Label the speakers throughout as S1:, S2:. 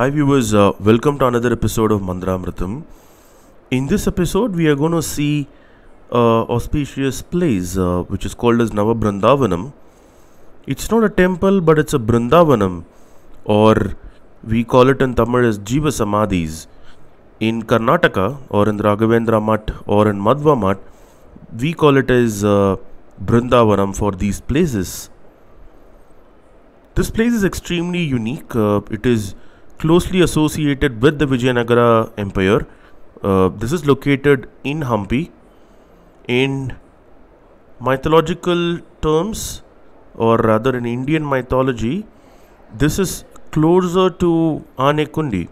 S1: Hi viewers, uh, welcome to another episode of Mandramritam. In this episode, we are going to see uh, auspicious place uh, which is called as Navabrindavanam. It's not a temple but it's a Brindavanam or we call it in Tamil as Jiva Samadhis. In Karnataka or in Raghavendra Mat or in Madhva Mat, we call it as uh, Brindavanam for these places. This place is extremely unique. Uh, it is closely associated with the Vijayanagara Empire. Uh, this is located in Hampi. In mythological terms, or rather in Indian mythology, this is closer to Anekundi,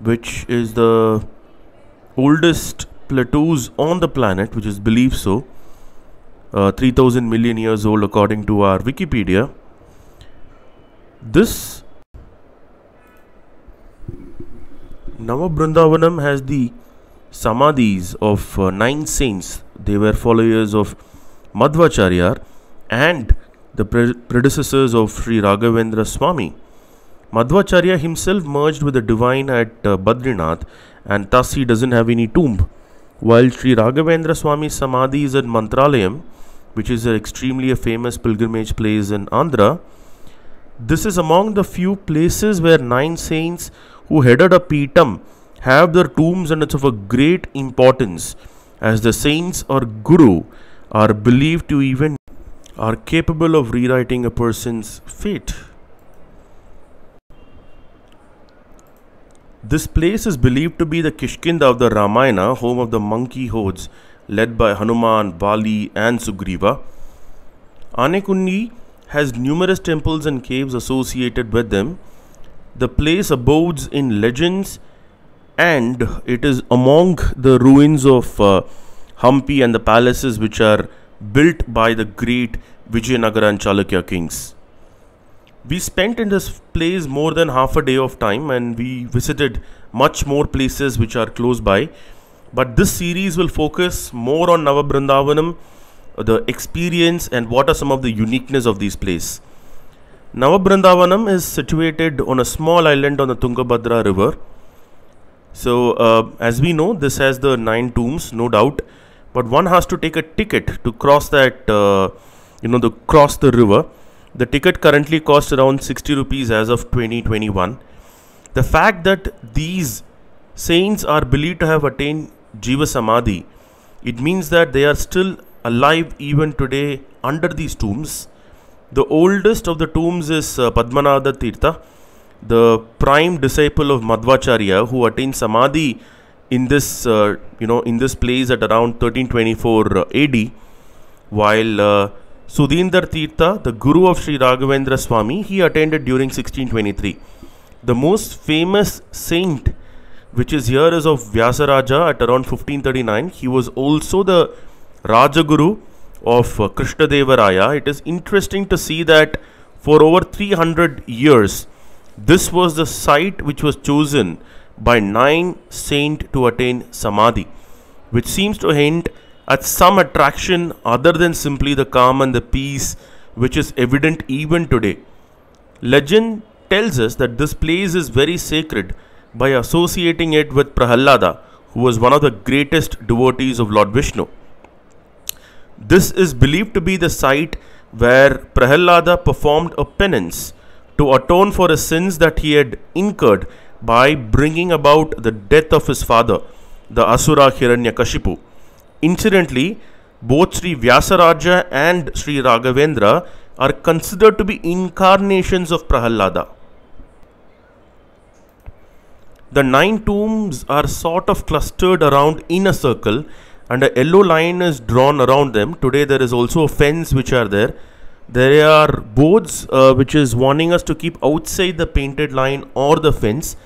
S1: which is the oldest plateaus on the planet, which is believed so. Uh, 3000 million years old according to our Wikipedia. This Navabrindavanam has the samadhis of uh, nine saints. They were followers of Madhvacharya and the pre- predecessors of Sri Raghavendra Swami. Madhvacharya himself merged with the divine at uh, Badrinath and thus he doesn't have any tomb. While Sri Raghavendra Swami's samadhi is at Mantralayam, which is an extremely a famous pilgrimage place in Andhra, this is among the few places where nine saints who headed a peetam have their tombs and it's of a great importance as the saints or guru are believed to even are capable of rewriting a person's fate. This place is believed to be the Kishkinda of the Ramayana, home of the monkey hordes led by Hanuman, Bali, and Sugriva. Anekundi has numerous temples and caves associated with them, the place abodes in legends and it is among the ruins of uh, Hampi and the palaces which are built by the great Vijayanagara and Chalukya kings. We spent in this place more than half a day of time and we visited much more places which are close by. But this series will focus more on Navabrindavanam, the experience and what are some of the uniqueness of these places. Navabrindavanam is situated on a small island on the Tungabhadra river. So, uh, as we know, this has the nine tombs, no doubt, but one has to take a ticket to cross that, uh, you know, to cross the river. The ticket currently costs around 60 rupees as of 2021. The fact that these saints are believed to have attained Jiva Samadhi, it means that they are still alive even today under these tombs the oldest of the tombs is uh, Padmanabha Tirtha, the prime disciple of Madhvacharya, who attained samadhi in this uh, you know in this place at around 1324 uh, AD, while uh, Sudhindar Tirtha, the guru of Sri Raghavendra Swami, he attended during 1623. The most famous saint, which is here, is of Vyasaraja at around 1539. He was also the Rajaguru of uh, Krishnadevaraya, it is interesting to see that for over 300 years, this was the site which was chosen by nine saints to attain samadhi, which seems to hint at some attraction other than simply the calm and the peace which is evident even today. Legend tells us that this place is very sacred by associating it with Prahalada, who was one of the greatest devotees of Lord Vishnu. This is believed to be the site where Prahalada performed a penance to atone for the sins that he had incurred by bringing about the death of his father, the Asura Hiranyakashipu. Incidentally, both Sri Vyasaraja and Sri Raghavendra are considered to be incarnations of Prahalada. The nine tombs are sort of clustered around in a circle and a yellow line is drawn around them today there is also a fence which are there there are boards uh, which is warning us to keep outside the painted line or the fence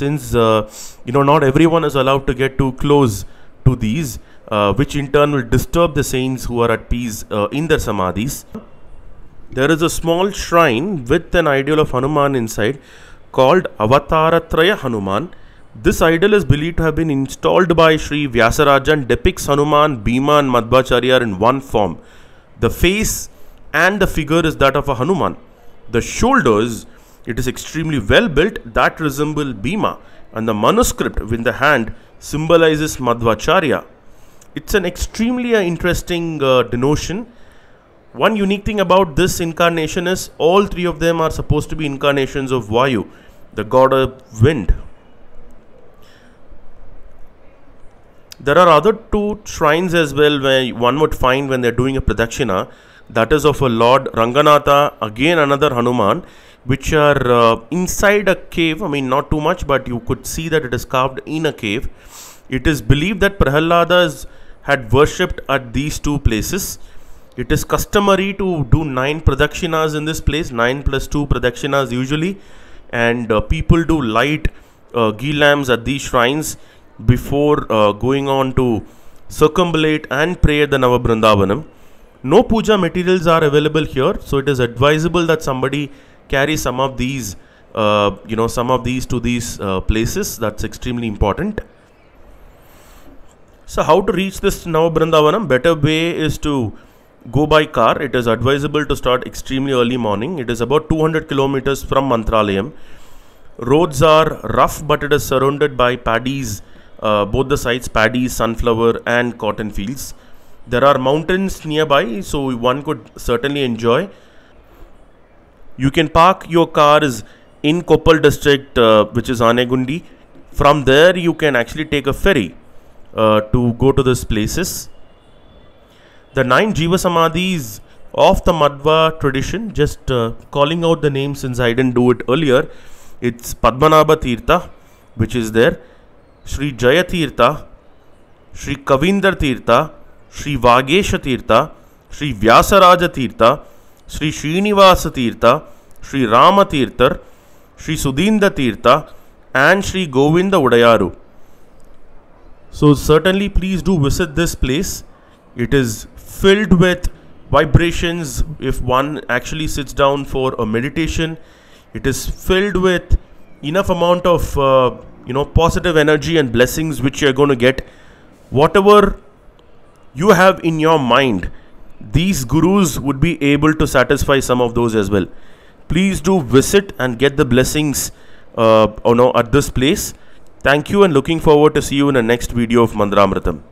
S1: since uh, you know not everyone is allowed to get too close to these uh, which in turn will disturb the saints who are at peace uh, in their samadhis there is a small shrine with an ideal of hanuman inside called avataratraya hanuman this idol is believed to have been installed by Sri Vyasarajan, depicts Hanuman, Bhima and Madhvacharya in one form. The face and the figure is that of a Hanuman. The shoulders, it is extremely well built that resemble Bhima and the manuscript with the hand symbolizes Madhvacharya. It's an extremely uh, interesting uh, denotion. One unique thing about this incarnation is all three of them are supposed to be incarnations of Vayu, the god of wind. There are other two shrines as well where one would find when they're doing a pradakshina. That is of a Lord Ranganatha, again another Hanuman, which are uh, inside a cave. I mean, not too much, but you could see that it is carved in a cave. It is believed that Prahladas had worshipped at these two places. It is customary to do 9 pradakshinas in this place, 9 plus 2 pradakshinas usually, and uh, people do light uh, ghee lamps at these shrines before uh, going on to circumambulate and pray at the Navabrindavanam. No puja materials are available here, so it is advisable that somebody carry some of these, uh, you know, some of these to these uh, places. That's extremely important. So, how to reach this Navabrindavanam? Better way is to go by car. It is advisable to start extremely early morning. It is about 200 kilometers from Mantralayam. Roads are rough, but it is surrounded by paddies uh, both the sites paddy sunflower and cotton fields there are mountains nearby so one could certainly enjoy you can park your cars in Koppal district uh, which is Anegundi from there you can actually take a ferry uh, to go to these places the nine Jiva Samadhis of the Madhva tradition just uh, calling out the name since I didn't do it earlier it's Padmanabha Tirtha which is there Shri Jayatirtha Shri Kavindra Tirtha Shri Vagesha Tirtha Shri Vyasaraja Tirtha Shri Srinivasa Tirtha Shri Rama Tirthar Shri Sudhindra Tirtha and Shri Govinda Wodeyar so certainly please do visit this place it is filled with vibrations if one actually sits down for a meditation it is filled with enough amount of you know positive energy and blessings which you're going to get whatever you have in your mind these gurus would be able to satisfy some of those as well please do visit and get the blessings uh, oh no at this place thank you and looking forward to see you in the next video of mandramritam